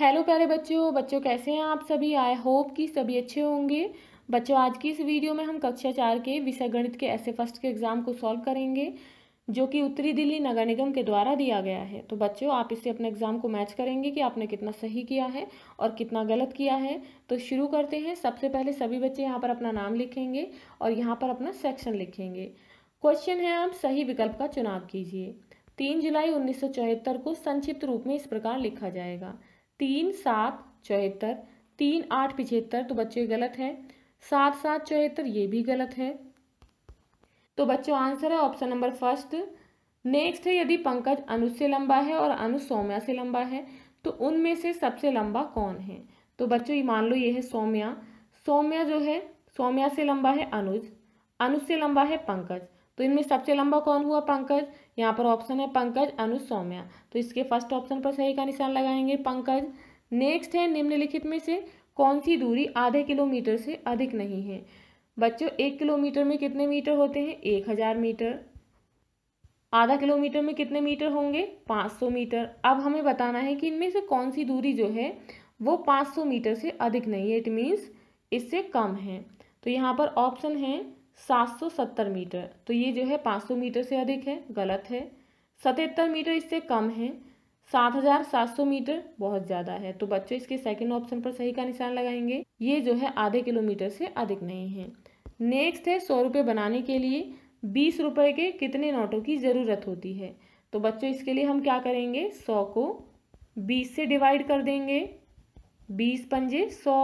hello प्यारे बच्चों बच्चों कैसे हैं आप सभी आई होप कि सभी अच्छे होंगे बच्चों आज की इस वीडियो में हम कक्षा चार के विषय गणित के ऐसे फर्स्ट के एग्ज़ाम को सॉल्व करेंगे जो कि उत्तरी दिल्ली नगर निगम के द्वारा दिया गया है तो बच्चों आप इससे अपने एग्ज़ाम को मैच करेंगे कि आपने कितना सही किया है और कितना गलत किया है तो शुरू करते हैं सबसे पहले सभी बच्चे यहाँ पर अपना नाम लिखेंगे और यहाँ पर अपना सेक्शन लिखेंगे क्वेश्चन है आप सही विकल्प का चुनाव कीजिए तीन जुलाई उन्नीस को संक्षिप्त रूप में इस प्रकार लिखा जाएगा तीन सात चौहत्तर तीन आठ पिछहत्तर तो बच्चे गलत है सात सात चौहत्तर ये भी गलत है तो बच्चों आंसर है ऑप्शन नंबर फर्स्ट नेक्स्ट है यदि पंकज अनुज से लंबा है और अनुज सौम्या से लंबा है तो उनमें से सबसे लंबा कौन है तो बच्चों ये मान लो ये है सौम्या सौम्या जो है सौम्या से लंबा है अनुज अनुज से लंबा है पंकज तो इनमें सबसे लंबा कौन हुआ पंकज यहाँ पर ऑप्शन है पंकज अनु सौम्या तो इसके फर्स्ट ऑप्शन पर सही का निशान लगाएंगे पंकज नेक्स्ट है निम्नलिखित में से कौन सी दूरी आधे किलोमीटर से अधिक नहीं है बच्चों एक किलोमीटर में कितने मीटर होते हैं एक हज़ार मीटर आधा किलोमीटर में कितने मीटर होंगे पाँच सौ मीटर अब हमें बताना है कि इनमें से कौन सी दूरी जो है वो पाँच सौ मीटर से अधिक नहीं है इट मीन्स इससे कम है तो यहाँ पर ऑप्शन है 770 मीटर तो ये जो है 500 मीटर से अधिक है गलत है सतहत्तर मीटर इससे कम है 7,700 मीटर बहुत ज़्यादा है तो बच्चों इसके सेकंड ऑप्शन पर सही का निशान लगाएंगे ये जो है आधे किलोमीटर से अधिक नहीं है नेक्स्ट है सौ रुपये बनाने के लिए बीस रुपये के कितने नोटों की ज़रूरत होती है तो बच्चों इसके लिए हम क्या करेंगे सौ को बीस से डिवाइड कर देंगे बीस पंजे सौ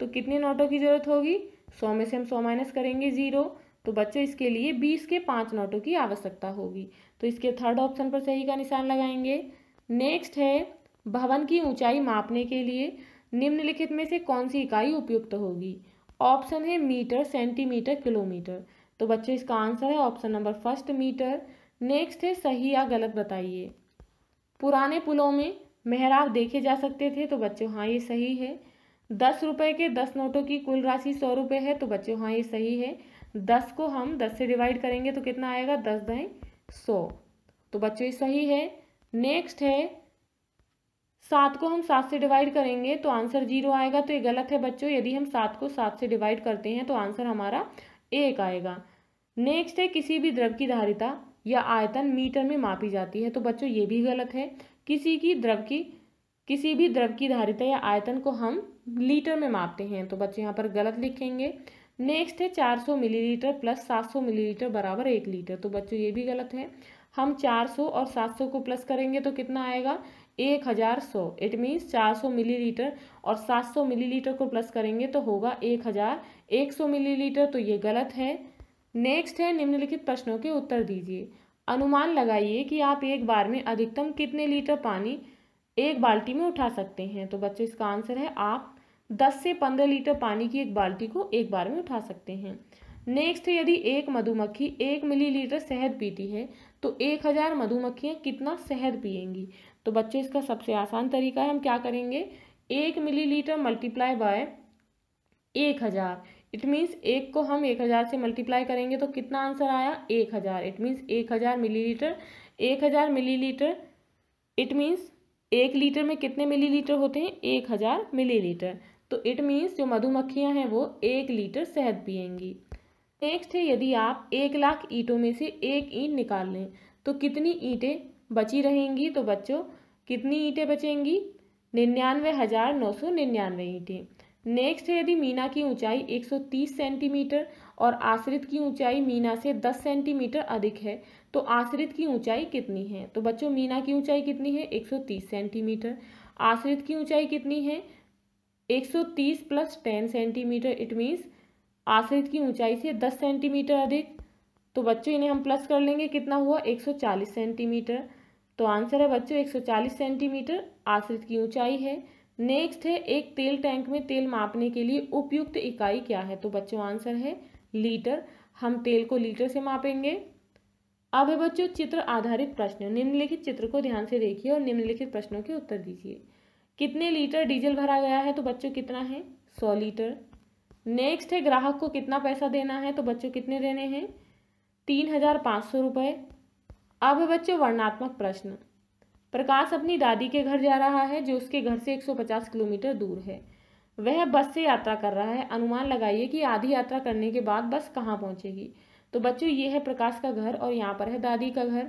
तो कितने नोटों की ज़रूरत होगी सौ में से हम सौ माइनस करेंगे ज़ीरो तो बच्चों इसके लिए बीस के पाँच नोटों की आवश्यकता होगी तो इसके थर्ड ऑप्शन पर सही का निशान लगाएंगे नेक्स्ट है भवन की ऊंचाई मापने के लिए निम्नलिखित में से कौन सी इकाई उपयुक्त होगी ऑप्शन है मीटर सेंटीमीटर किलोमीटर तो बच्चों इसका आंसर है option number first metre next है सही या गलत बताइए पुराने पुलों में मेहराब देखे जा सकते थे तो बच्चों हाँ ये सही है दस रुपये के दस नोटों की कुल राशि सौ रुपये है तो बच्चों हाँ ये सही है दस को हम दस से डिवाइड करेंगे तो कितना आएगा दस दें सौ तो बच्चों ये सही है नेक्स्ट है सात को हम सात से डिवाइड करेंगे तो आंसर जीरो आएगा तो ये गलत है बच्चों यदि हम सात को सात से डिवाइड करते हैं तो आंसर हमारा एक आएगा नेक्स्ट है किसी भी द्रव की धारिता या आयतन मीटर में मापी जाती है तो बच्चों ये भी गलत है किसी की द्रव की किसी भी द्रव की धारिता या आयतन को हम लीटर में मापते हैं तो बच्चे यहाँ पर गलत लिखेंगे नेक्स्ट है 400 मिलीलीटर प्लस 700 मिलीलीटर बराबर एक लीटर तो बच्चों ये भी गलत है हम 400 और 700 को प्लस करेंगे तो कितना आएगा एक हज़ार सौ इट मीन्स चार सौ मिलीलीटर और सात सौ मिलीलीटर को प्लस करेंगे तो होगा एक हज़ार एक सौ मिलीलीटर तो ये गलत है नेक्स्ट है निम्नलिखित प्रश्नों के उत्तर दीजिए अनुमान लगाइए कि आप एक बार में अधिकतम कितने लीटर पानी एक बाल्टी में उठा सकते हैं तो बच्चों इसका आंसर है आप 10 से 15 लीटर पानी की एक बाल्टी को एक बार में उठा सकते हैं नेक्स्ट यदि एक मधुमक्खी एक मिलीलीटर शहद पीती है तो एक हज़ार मधुमक्खियाँ कितना शहद पिएंगी तो बच्चों इसका सबसे आसान तरीका है हम क्या करेंगे एक मिलीलीटर मल्टीप्लाई बाय एक हज़ार इट मीन्स एक को हम एक हज़ार से मल्टीप्लाई करेंगे तो कितना आंसर आया एक हज़ार इट मीन्स एक हज़ार मिली लीटर एक हज़ार लीटर इट मीन्स एक लीटर में कितने मिलीलीटर होते हैं एक हज़ार मिली तो इट मीन्स जो मधुमक्खियां हैं वो एक लीटर शहद पियेंगी नेक्स्ट है यदि आप एक लाख ईंटों में से एक ईंट निकाल लें तो कितनी ईंटें बची रहेंगी तो बच्चों कितनी ईंटें बचेंगी निन्यानवे हज़ार नौ सौ निन्यानवे ईंटें नेक्स्ट है यदि मीना की ऊंचाई तीस सेंटीमीटर और आश्रित की ऊंचाई मीना से 10 सेंटीमीटर अधिक है तो आश्रित की ऊंचाई कितनी है तो बच्चों मीना की ऊंचाई कितनी है 130 सेंटीमीटर आश्रित की ऊंचाई कितनी है 130 प्लस 10 सेंटीमीटर इट मीन्स आश्रित की ऊंचाई से 10 सेंटीमीटर अधिक तो बच्चों इन्हें हम प्लस कर लेंगे कितना हुआ चालीस सेंटीमीटर तो आंसर है बच्चों चालीस सेंटीमीटर आश्रित की ऊंचाई है नेक्स्ट है एक तेल टैंक में तेल मापने के लिए उपयुक्त इकाई क्या है तो बच्चों आंसर है लीटर हम तेल को लीटर से मापेंगे अब है बच्चों चित्र आधारित प्रश्न निम्नलिखित चित्र को ध्यान से देखिए और निम्नलिखित प्रश्नों के उत्तर दीजिए कितने लीटर डीजल भरा गया है तो बच्चों कितना है सौ लीटर नेक्स्ट है ग्राहक को कितना पैसा देना है तो बच्चों कितने देने हैं तीन हजार पाँच सौ रुपये अब है बच्चों वर्णात्मक प्रश्न प्रकाश अपनी दादी के घर जा रहा है जो उसके घर से एक सौ पचास किलोमीटर दूर है वह बस से यात्रा कर रहा है अनुमान लगाइए कि आधी यात्रा करने के बाद बस कहाँ पहुँचेगी तो बच्चों ये है प्रकाश का घर और यहाँ पर है दादी का घर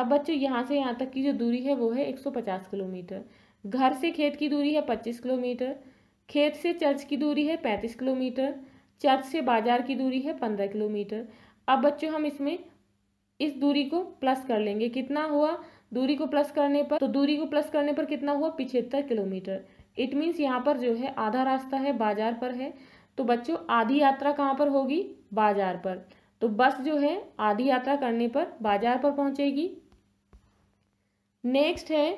अब बच्चों यहाँ से यहाँ तक की जो दूरी है वो है 150 किलोमीटर घर से खेत की दूरी है 25 किलोमीटर खेत से चर्च की दूरी है 35 किलोमीटर चर्च से बाजार की दूरी है 15 किलोमीटर अब बच्चों हम इसमें इस दूरी को प्लस कर लेंगे कितना हुआ दूरी को प्लस करने पर तो दूरी को प्लस करने पर कितना हुआ पिछहत्तर किलोमीटर इट मीन्स यहाँ पर जो है आधा रास्ता है बाजार पर है तो बच्चों आधी यात्रा कहाँ पर होगी बाजार पर तो बस जो है आधी यात्रा करने पर बाजार पर पहुँचेगी नेक्स्ट है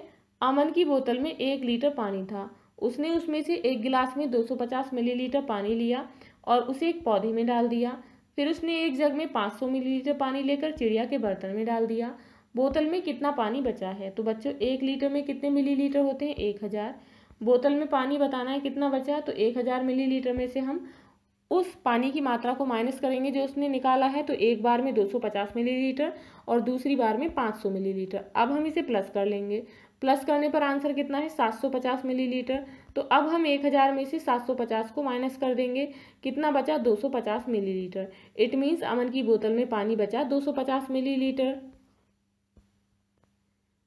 अमन की बोतल में एक लीटर पानी था उसने उसमें से एक गिलास में 250 मिलीलीटर पानी लिया और उसे एक पौधे में डाल दिया फिर उसने एक जग में 500 मिलीलीटर पानी लेकर चिड़िया के बर्तन में डाल दिया बोतल में कितना पानी बचा है तो बच्चों एक लीटर में कितने मिलीलीटर होते हैं एक हज़ार बोतल में पानी बताना है कितना बचा है तो एक हज़ार मिलीलीटर में से हम उस पानी की मात्रा को माइनस करेंगे जो उसने निकाला है तो एक बार में 250 मिलीलीटर और दूसरी बार में 500 मिलीलीटर अब हम इसे प्लस कर लेंगे प्लस करने पर आंसर कितना है 750 मिलीलीटर तो अब हम 1000 में से 750 को माइनस कर देंगे कितना बचा 250 मिलीलीटर इट मीन्स अमन की बोतल में पानी बचा 250 मिलीलीटर